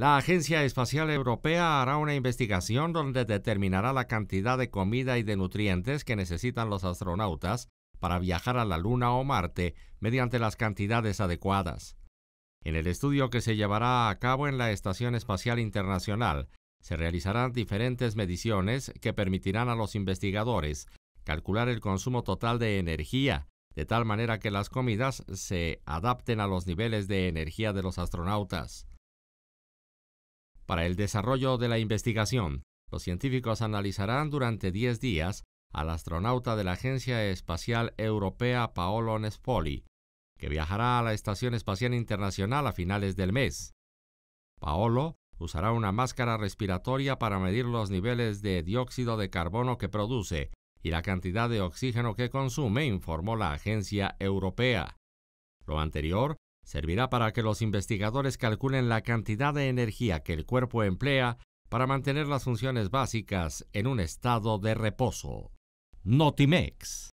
La Agencia Espacial Europea hará una investigación donde determinará la cantidad de comida y de nutrientes que necesitan los astronautas para viajar a la Luna o Marte mediante las cantidades adecuadas. En el estudio que se llevará a cabo en la Estación Espacial Internacional, se realizarán diferentes mediciones que permitirán a los investigadores calcular el consumo total de energía, de tal manera que las comidas se adapten a los niveles de energía de los astronautas. Para el desarrollo de la investigación, los científicos analizarán durante 10 días al astronauta de la Agencia Espacial Europea Paolo Nespoli, que viajará a la Estación Espacial Internacional a finales del mes. Paolo usará una máscara respiratoria para medir los niveles de dióxido de carbono que produce y la cantidad de oxígeno que consume, informó la agencia europea. Lo anterior servirá para que los investigadores calculen la cantidad de energía que el cuerpo emplea para mantener las funciones básicas en un estado de reposo. Notimex